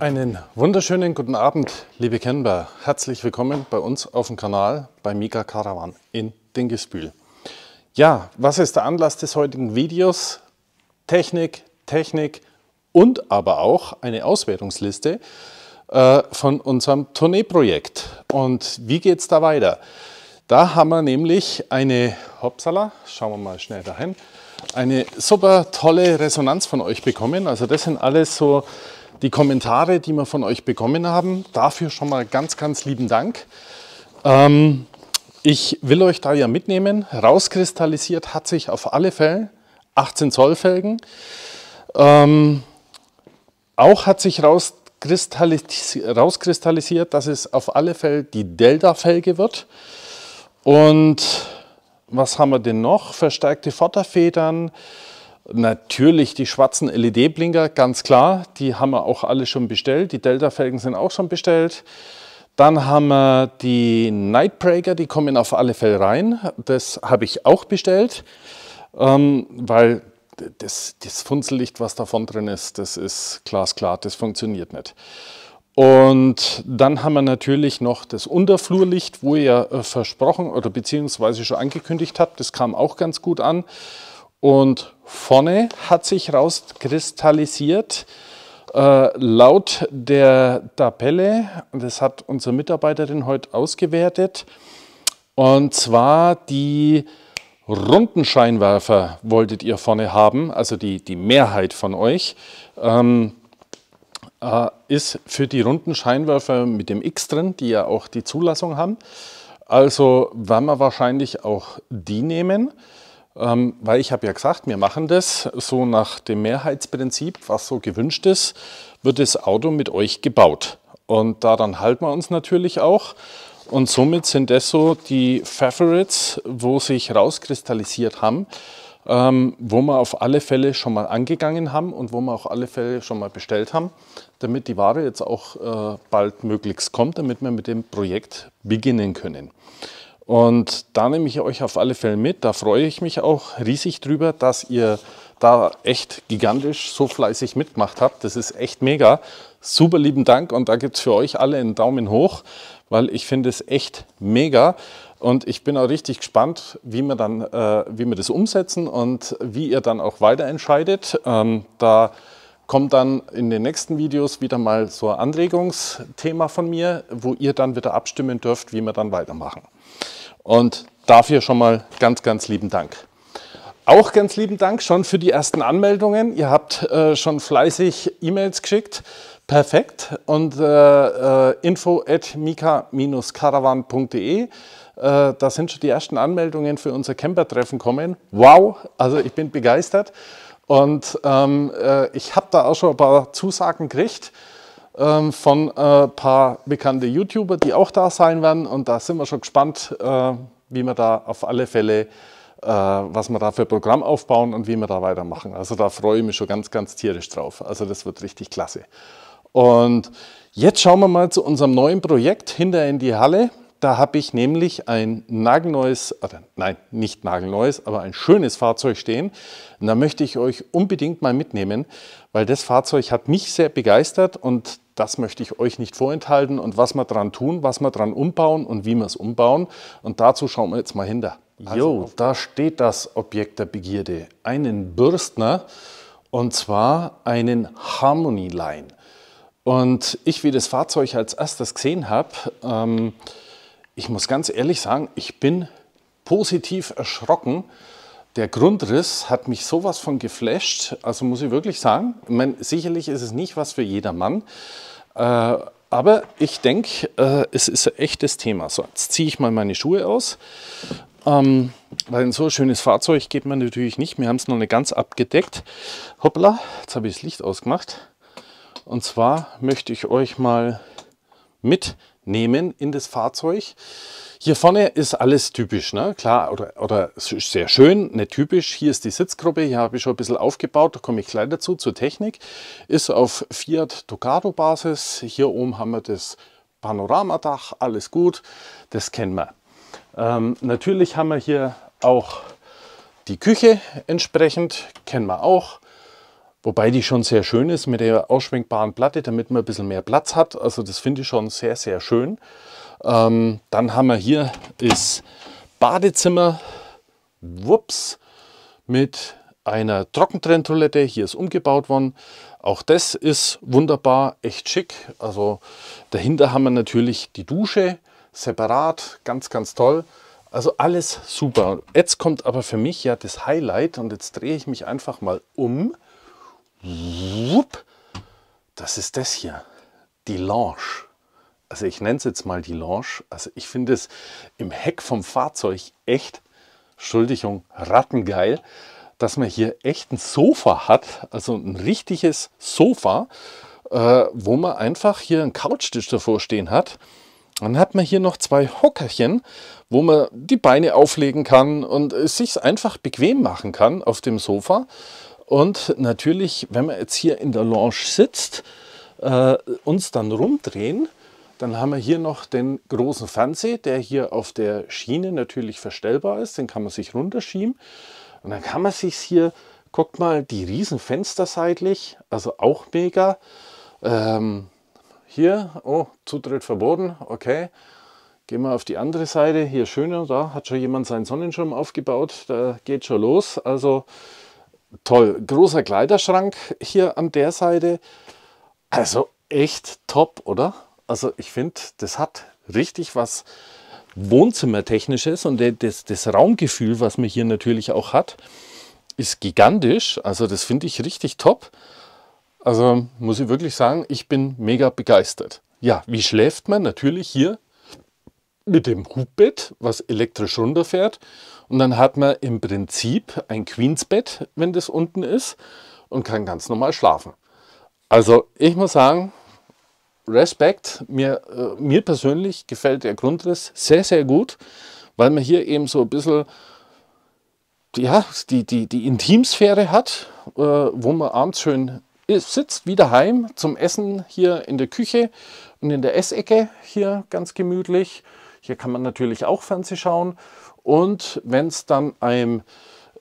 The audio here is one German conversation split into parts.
Einen wunderschönen guten Abend, liebe Kennbar. Herzlich willkommen bei uns auf dem Kanal bei Mika Caravan in Dingesbühl. Ja, was ist der Anlass des heutigen Videos? Technik, Technik und aber auch eine Auswertungsliste äh, von unserem Tourneeprojekt. Und wie geht es da weiter? Da haben wir nämlich eine, hoppsala, schauen wir mal schnell dahin, eine super tolle Resonanz von euch bekommen. Also das sind alles so die Kommentare, die wir von euch bekommen haben. Dafür schon mal ganz, ganz lieben Dank. Ähm, ich will euch da ja mitnehmen. Rauskristallisiert hat sich auf alle Fälle 18 Zoll Felgen. Ähm, auch hat sich rauskristallis rauskristallisiert, dass es auf alle Fälle die Delta-Felge wird. Und was haben wir denn noch? Verstärkte Vorderfedern, Natürlich die schwarzen LED-Blinker, ganz klar. Die haben wir auch alle schon bestellt. Die Delta-Felgen sind auch schon bestellt. Dann haben wir die Nightbreaker, die kommen auf alle Fälle rein. Das habe ich auch bestellt, ähm, weil das, das Funzellicht, was davon drin ist, das ist glasklar, das funktioniert nicht. Und dann haben wir natürlich noch das Unterflurlicht, wo ihr äh, versprochen oder beziehungsweise schon angekündigt habt. Das kam auch ganz gut an. Und vorne hat sich rauskristallisiert, äh, laut der Tabelle, das hat unsere Mitarbeiterin heute ausgewertet, und zwar die runden Scheinwerfer wolltet ihr vorne haben, also die, die Mehrheit von euch. Ähm, äh, ist für die runden Scheinwerfer mit dem X drin, die ja auch die Zulassung haben. Also werden wir wahrscheinlich auch die nehmen. Ähm, weil ich habe ja gesagt, wir machen das so nach dem Mehrheitsprinzip, was so gewünscht ist, wird das Auto mit euch gebaut. Und daran halten wir uns natürlich auch. Und somit sind das so die Favorites, wo sich rauskristallisiert haben, ähm, wo wir auf alle Fälle schon mal angegangen haben und wo wir auf alle Fälle schon mal bestellt haben, damit die Ware jetzt auch äh, bald möglichst kommt, damit wir mit dem Projekt beginnen können. Und da nehme ich euch auf alle Fälle mit. Da freue ich mich auch riesig drüber, dass ihr da echt gigantisch so fleißig mitgemacht habt. Das ist echt mega. Super lieben Dank und da gibt es für euch alle einen Daumen hoch, weil ich finde es echt mega. Und ich bin auch richtig gespannt, wie wir, dann, äh, wie wir das umsetzen und wie ihr dann auch weiter entscheidet. Ähm, da kommt dann in den nächsten Videos wieder mal so ein Anregungsthema von mir, wo ihr dann wieder abstimmen dürft, wie wir dann weitermachen. Und dafür schon mal ganz, ganz lieben Dank. Auch ganz lieben Dank schon für die ersten Anmeldungen. Ihr habt äh, schon fleißig E-Mails geschickt. Perfekt. Und äh, äh info at mika-caravan.de. Äh, da sind schon die ersten Anmeldungen für unser Campertreffen kommen. Wow, also ich bin begeistert. Und ähm, äh, ich habe da auch schon ein paar Zusagen gekriegt ähm, von ein äh, paar bekannte YouTuber, die auch da sein werden. Und da sind wir schon gespannt, äh, wie wir da auf alle Fälle, äh, was wir da für Programm aufbauen und wie wir da weitermachen. Also da freue ich mich schon ganz, ganz tierisch drauf. Also das wird richtig klasse. Und jetzt schauen wir mal zu unserem neuen Projekt hinter in die Halle. Da habe ich nämlich ein nagelneues, nein, nicht nagelneues, aber ein schönes Fahrzeug stehen. Und da möchte ich euch unbedingt mal mitnehmen, weil das Fahrzeug hat mich sehr begeistert und das möchte ich euch nicht vorenthalten und was wir dran tun, was wir dran umbauen und wie wir es umbauen. Und dazu schauen wir jetzt mal hinter. Also, jo, da steht das Objekt der Begierde. Einen Bürstner und zwar einen Harmony Line. Und ich, wie das Fahrzeug als erstes gesehen habe, ähm, ich muss ganz ehrlich sagen, ich bin positiv erschrocken. Der Grundriss hat mich sowas von geflasht, also muss ich wirklich sagen. Ich meine, sicherlich ist es nicht was für jedermann, äh, aber ich denke, äh, es ist ein echtes Thema. So, jetzt ziehe ich mal meine Schuhe aus. Ähm, weil ein so schönes Fahrzeug geht man natürlich nicht. Wir haben es noch nicht ganz abgedeckt. Hoppla, jetzt habe ich das Licht ausgemacht. Und zwar möchte ich euch mal mitnehmen in das Fahrzeug. Hier vorne ist alles typisch, ne? klar, oder, oder sehr schön, nicht ne, typisch. Hier ist die Sitzgruppe, hier habe ich schon ein bisschen aufgebaut, da komme ich gleich dazu, zur Technik. Ist auf Fiat Ducato Basis, hier oben haben wir das Panoramadach, alles gut, das kennen wir. Ähm, natürlich haben wir hier auch die Küche entsprechend, kennen wir auch. Wobei die schon sehr schön ist mit der ausschwenkbaren Platte, damit man ein bisschen mehr Platz hat. Also das finde ich schon sehr, sehr schön. Ähm, dann haben wir hier das Badezimmer. Wups. Mit einer Trockentrenntoilette. Hier ist umgebaut worden. Auch das ist wunderbar, echt schick. Also dahinter haben wir natürlich die Dusche separat, ganz, ganz toll. Also alles super. Jetzt kommt aber für mich ja das Highlight und jetzt drehe ich mich einfach mal um. Das ist das hier, die Lounge also ich nenne es jetzt mal die Lounge, also ich finde es im Heck vom Fahrzeug echt, Entschuldigung, rattengeil, dass man hier echt ein Sofa hat, also ein richtiges Sofa, äh, wo man einfach hier einen Couchtisch davor stehen hat. Dann hat man hier noch zwei Hockerchen, wo man die Beine auflegen kann und es sich einfach bequem machen kann auf dem Sofa. Und natürlich, wenn man jetzt hier in der Lounge sitzt, äh, uns dann rumdrehen, dann haben wir hier noch den großen Fernseher, der hier auf der Schiene natürlich verstellbar ist. Den kann man sich runterschieben. Und dann kann man sich hier, guckt mal, die Riesenfenster seitlich, also auch mega. Ähm, hier, oh, Zutritt verboten, okay. Gehen wir auf die andere Seite, hier schöner, da hat schon jemand seinen Sonnenschirm aufgebaut, da geht schon los. Also toll, großer Kleiderschrank hier an der Seite. Also echt top, oder? Also ich finde, das hat richtig was Wohnzimmertechnisches und das, das Raumgefühl, was man hier natürlich auch hat, ist gigantisch. Also das finde ich richtig top. Also muss ich wirklich sagen, ich bin mega begeistert. Ja, wie schläft man? Natürlich hier mit dem Hubbett, was elektrisch runterfährt. Und dann hat man im Prinzip ein Queensbett, wenn das unten ist, und kann ganz normal schlafen. Also ich muss sagen, Respekt. Mir, äh, mir persönlich gefällt der Grundriss sehr, sehr gut, weil man hier eben so ein bisschen ja, die, die, die Intimsphäre hat, äh, wo man abends schön sitzt, wieder heim zum Essen hier in der Küche und in der Essecke hier ganz gemütlich. Hier kann man natürlich auch Fernsehen schauen. Und wenn es dann einem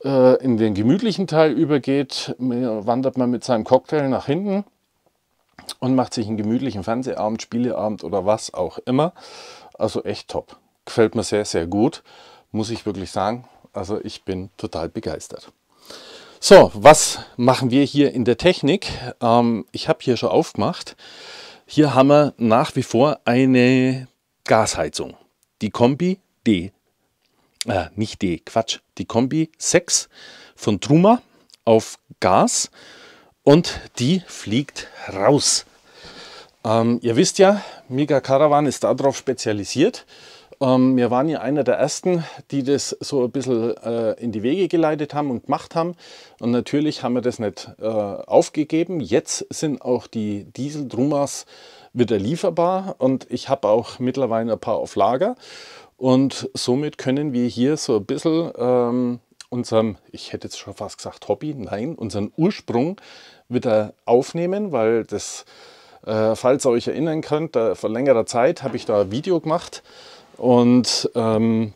äh, in den gemütlichen Teil übergeht, wandert man mit seinem Cocktail nach hinten und macht sich einen gemütlichen Fernsehabend, Spieleabend oder was auch immer. Also echt top. Gefällt mir sehr, sehr gut, muss ich wirklich sagen. Also ich bin total begeistert. So, was machen wir hier in der Technik? Ähm, ich habe hier schon aufgemacht. Hier haben wir nach wie vor eine Gasheizung. Die Kombi D. Äh, nicht D, Quatsch. Die Kombi 6 von Truma auf Gas und die fliegt raus. Ähm, ihr wisst ja, Mega Caravan ist darauf spezialisiert. Ähm, wir waren ja einer der ersten, die das so ein bisschen äh, in die Wege geleitet haben und gemacht haben. Und natürlich haben wir das nicht äh, aufgegeben. Jetzt sind auch die Diesel-Drumas wieder lieferbar und ich habe auch mittlerweile ein paar auf Lager. Und somit können wir hier so ein bisschen ähm, unserem, ich hätte jetzt schon fast gesagt Hobby, nein, unseren Ursprung wieder aufnehmen, weil das, äh, falls ihr euch erinnern könnt, da, vor längerer Zeit habe ich da ein Video gemacht und ähm,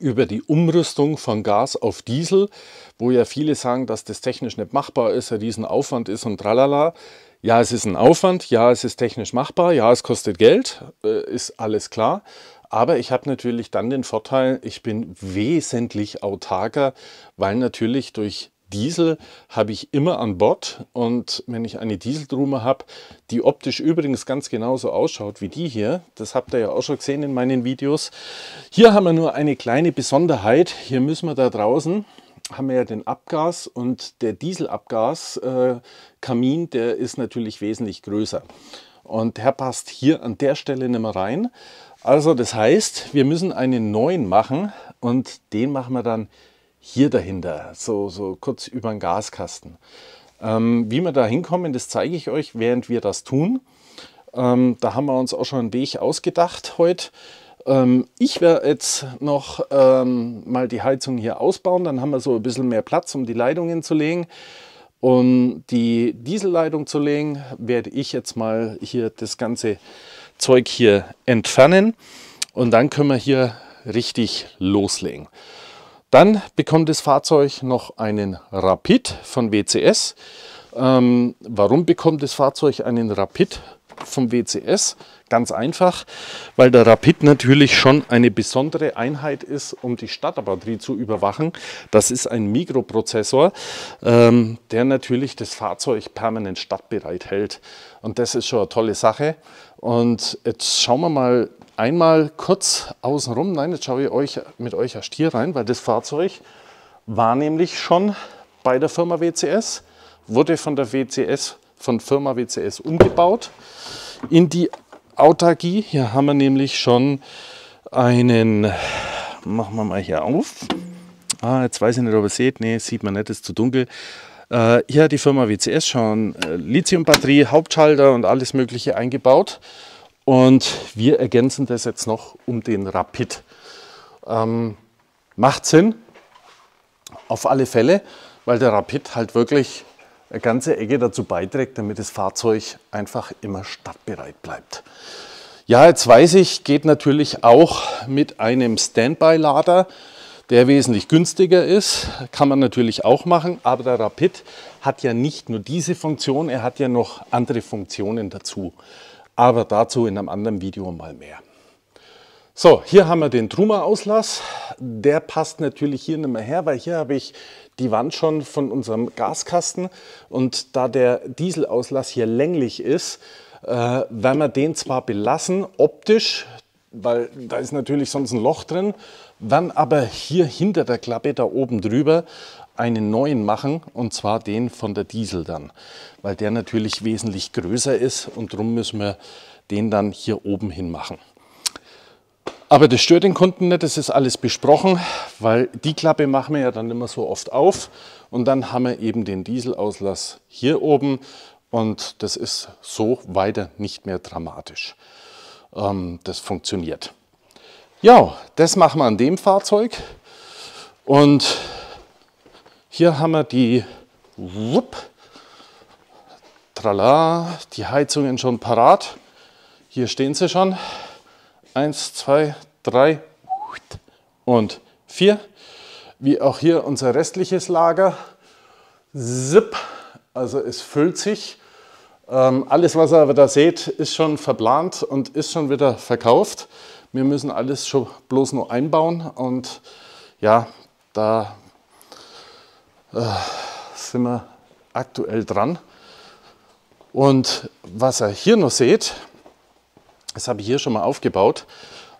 über die Umrüstung von Gas auf Diesel, wo ja viele sagen, dass das technisch nicht machbar ist, ein Riesenaufwand ist und tralala. Ja, es ist ein Aufwand, ja, es ist technisch machbar, ja, es kostet Geld, äh, ist alles klar. Aber ich habe natürlich dann den Vorteil, ich bin wesentlich autarker, weil natürlich durch Diesel habe ich immer an Bord und wenn ich eine Dieseldrume habe, die optisch übrigens ganz genauso ausschaut wie die hier, das habt ihr ja auch schon gesehen in meinen Videos. Hier haben wir nur eine kleine Besonderheit, hier müssen wir da draußen, haben wir ja den Abgas und der Dieselabgaskamin, äh, der ist natürlich wesentlich größer und der passt hier an der Stelle nicht mehr rein. Also das heißt, wir müssen einen neuen machen und den machen wir dann hier dahinter, so, so kurz über den Gaskasten. Ähm, wie wir da hinkommen, das zeige ich euch, während wir das tun. Ähm, da haben wir uns auch schon einen Weg ausgedacht heute. Ähm, ich werde jetzt noch ähm, mal die Heizung hier ausbauen, dann haben wir so ein bisschen mehr Platz, um die Leitungen zu legen. Um die Dieselleitung zu legen, werde ich jetzt mal hier das ganze Zeug hier entfernen und dann können wir hier richtig loslegen. Dann bekommt das Fahrzeug noch einen Rapid von WCS. Ähm, warum bekommt das Fahrzeug einen Rapid vom WCS? Ganz einfach, weil der Rapid natürlich schon eine besondere Einheit ist, um die Starterbatterie zu überwachen. Das ist ein Mikroprozessor, ähm, der natürlich das Fahrzeug permanent stadtbereit hält. Und das ist schon eine tolle Sache. Und jetzt schauen wir mal einmal kurz außenrum. Nein, jetzt schaue ich euch, mit euch erst hier rein, weil das Fahrzeug war nämlich schon bei der Firma WCS, wurde von der WCS, von Firma WCS umgebaut in die Autarkie. Hier haben wir nämlich schon einen, machen wir mal hier auf. Ah, jetzt weiß ich nicht, ob ihr seht. Nee, sieht man nicht, ist zu dunkel. Äh, hier hat die Firma WCS schon äh, Lithiumbatterie, Hauptschalter und alles Mögliche eingebaut. Und wir ergänzen das jetzt noch um den Rapid. Ähm, macht Sinn, auf alle Fälle, weil der Rapid halt wirklich eine ganze Ecke dazu beiträgt, damit das Fahrzeug einfach immer stadtbereit bleibt. Ja, jetzt weiß ich, geht natürlich auch mit einem Standby-Lader, der wesentlich günstiger ist. Kann man natürlich auch machen, aber der Rapid hat ja nicht nur diese Funktion, er hat ja noch andere Funktionen dazu aber dazu in einem anderen Video mal mehr. So, hier haben wir den Truma-Auslass. Der passt natürlich hier nicht mehr her, weil hier habe ich die Wand schon von unserem Gaskasten. Und da der Dieselauslass hier länglich ist, äh, werden wir den zwar belassen, optisch, weil da ist natürlich sonst ein Loch drin, werden aber hier hinter der Klappe da oben drüber einen neuen machen und zwar den von der Diesel dann, weil der natürlich wesentlich größer ist und darum müssen wir den dann hier oben hin machen. Aber das stört den Kunden nicht, das ist alles besprochen, weil die Klappe machen wir ja dann immer so oft auf und dann haben wir eben den Dieselauslass hier oben und das ist so weiter nicht mehr dramatisch. Ähm, das funktioniert. Ja, das machen wir an dem Fahrzeug und hier haben wir die, wupp, trala, die Heizungen schon parat. Hier stehen sie schon. Eins, zwei, drei und vier. Wie auch hier unser restliches Lager. Zip, also es füllt sich. Ähm, alles, was ihr aber da seht, ist schon verplant und ist schon wieder verkauft. Wir müssen alles schon bloß nur einbauen und ja, da sind wir aktuell dran. Und was ihr hier noch seht, das habe ich hier schon mal aufgebaut.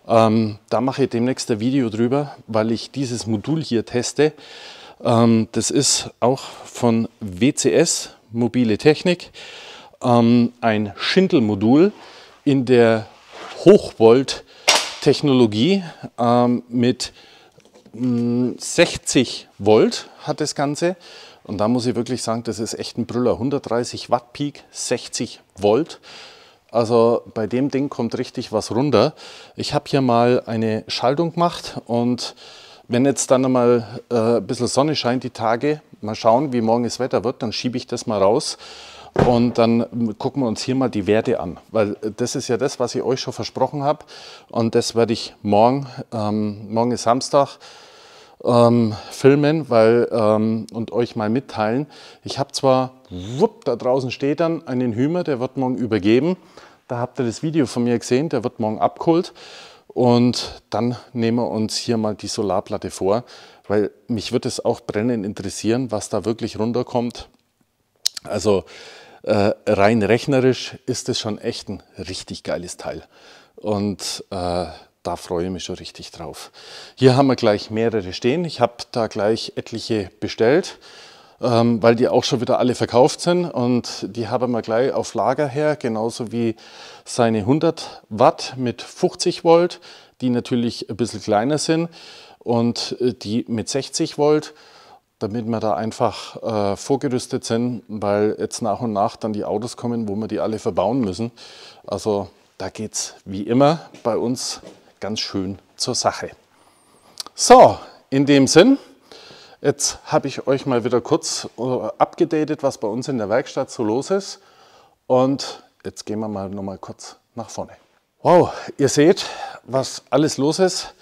Ähm, da mache ich demnächst ein Video drüber, weil ich dieses Modul hier teste. Ähm, das ist auch von WCS, Mobile Technik, ähm, ein Schindelmodul in der Hochvolt-Technologie ähm, mit 60 Volt hat das Ganze. Und da muss ich wirklich sagen, das ist echt ein Brüller. 130 Watt Peak, 60 Volt. Also bei dem Ding kommt richtig was runter. Ich habe hier mal eine Schaltung gemacht und wenn jetzt dann einmal äh, ein bisschen Sonne scheint die Tage, mal schauen, wie morgen das Wetter wird, dann schiebe ich das mal raus und dann gucken wir uns hier mal die Werte an, weil äh, das ist ja das, was ich euch schon versprochen habe und das werde ich morgen, ähm, morgen ist Samstag, ähm, filmen weil, ähm, und euch mal mitteilen. Ich habe zwar, wupp, da draußen steht dann einen Hümer, der wird morgen übergeben. Da habt ihr das Video von mir gesehen, der wird morgen abgeholt. Und dann nehmen wir uns hier mal die Solarplatte vor, weil mich wird es auch brennend interessieren, was da wirklich runterkommt. Also äh, rein rechnerisch ist es schon echt ein richtig geiles Teil. Und äh, da freue ich mich schon richtig drauf. Hier haben wir gleich mehrere stehen. Ich habe da gleich etliche bestellt, ähm, weil die auch schon wieder alle verkauft sind. Und die haben wir gleich auf Lager her, genauso wie seine 100 Watt mit 50 Volt, die natürlich ein bisschen kleiner sind und äh, die mit 60 Volt damit wir da einfach äh, vorgerüstet sind, weil jetzt nach und nach dann die Autos kommen, wo wir die alle verbauen müssen. Also da geht es wie immer bei uns ganz schön zur Sache. So, in dem Sinn, jetzt habe ich euch mal wieder kurz äh, abgedatet, was bei uns in der Werkstatt so los ist. Und jetzt gehen wir mal nochmal kurz nach vorne. Wow, ihr seht, was alles los ist.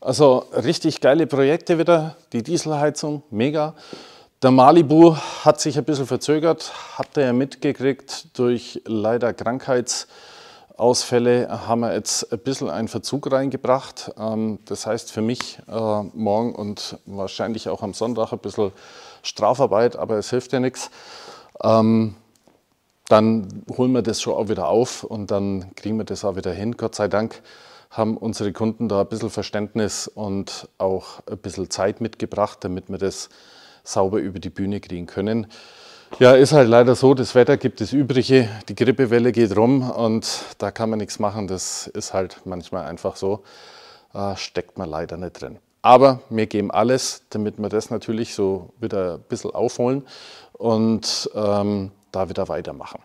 Also richtig geile Projekte wieder. Die Dieselheizung, mega. Der Malibu hat sich ein bisschen verzögert, habt ihr ja mitgekriegt, durch leider Krankheits- Ausfälle haben wir jetzt ein bisschen einen Verzug reingebracht. Ähm, das heißt für mich äh, morgen und wahrscheinlich auch am Sonntag ein bisschen Strafarbeit, aber es hilft ja nichts. Ähm, dann holen wir das schon auch wieder auf und dann kriegen wir das auch wieder hin. Gott sei Dank haben unsere Kunden da ein bisschen Verständnis und auch ein bisschen Zeit mitgebracht, damit wir das sauber über die Bühne kriegen können. Ja, ist halt leider so, das Wetter gibt das Übrige, die Grippewelle geht rum und da kann man nichts machen. Das ist halt manchmal einfach so, äh, steckt man leider nicht drin. Aber wir geben alles, damit wir das natürlich so wieder ein bisschen aufholen und ähm, da wieder weitermachen.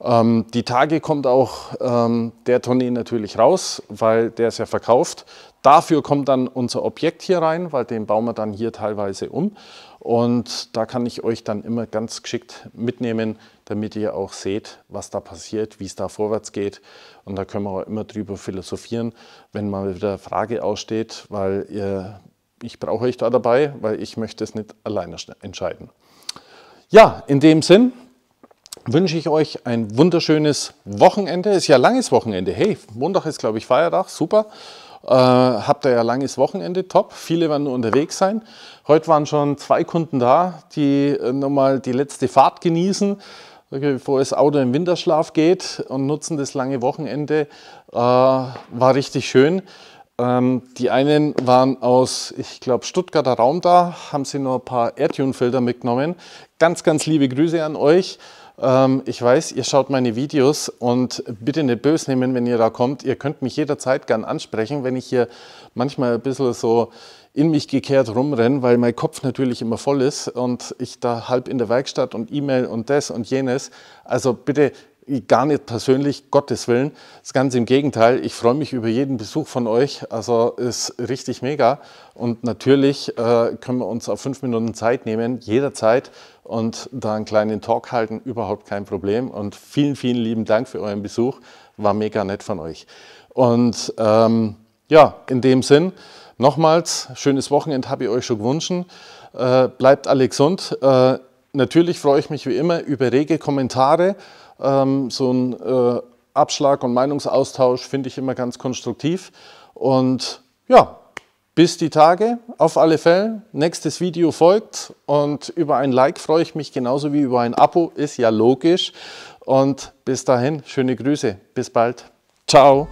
Ähm, die Tage kommt auch ähm, der Tournee natürlich raus, weil der ist ja verkauft. Dafür kommt dann unser Objekt hier rein, weil den bauen wir dann hier teilweise um. Und da kann ich euch dann immer ganz geschickt mitnehmen, damit ihr auch seht, was da passiert, wie es da vorwärts geht. Und da können wir auch immer drüber philosophieren, wenn mal wieder eine Frage aussteht, weil ihr, ich brauche euch da dabei, weil ich möchte es nicht alleine entscheiden. Ja, in dem Sinn wünsche ich euch ein wunderschönes Wochenende. Es Ist ja langes Wochenende. Hey, Montag ist, glaube ich, Feiertag. Super. Äh, habt ihr ja langes Wochenende, top. Viele werden nur unterwegs sein. Heute waren schon zwei Kunden da, die äh, nochmal die letzte Fahrt genießen, bevor das Auto im Winterschlaf geht und nutzen das lange Wochenende. Äh, war richtig schön. Ähm, die einen waren aus, ich glaube, Stuttgarter Raum da, haben sie noch ein paar AirTune-Filter mitgenommen. Ganz, ganz liebe Grüße an euch. Ähm, ich weiß, ihr schaut meine Videos und bitte nicht böse nehmen, wenn ihr da kommt. Ihr könnt mich jederzeit gern ansprechen, wenn ich hier manchmal ein bisschen so in mich gekehrt rumrenne, weil mein Kopf natürlich immer voll ist und ich da halb in der Werkstatt und E-Mail und das und jenes. Also bitte gar nicht persönlich, Gottes Willen. Das ist ganz im Gegenteil. Ich freue mich über jeden Besuch von euch. Also ist richtig mega. Und natürlich äh, können wir uns auf fünf Minuten Zeit nehmen, jederzeit, und da einen kleinen Talk halten. Überhaupt kein Problem. Und vielen, vielen lieben Dank für euren Besuch. War mega nett von euch. Und ähm, ja, in dem Sinn, nochmals, schönes Wochenende habe ich euch schon gewünscht. Äh, bleibt alle gesund. Äh, natürlich freue ich mich wie immer über rege Kommentare. Ähm, so ein äh, Abschlag und Meinungsaustausch finde ich immer ganz konstruktiv. Und ja, bis die Tage, auf alle Fälle. Nächstes Video folgt und über ein Like freue ich mich genauso wie über ein Abo, ist ja logisch. Und bis dahin, schöne Grüße, bis bald. Ciao.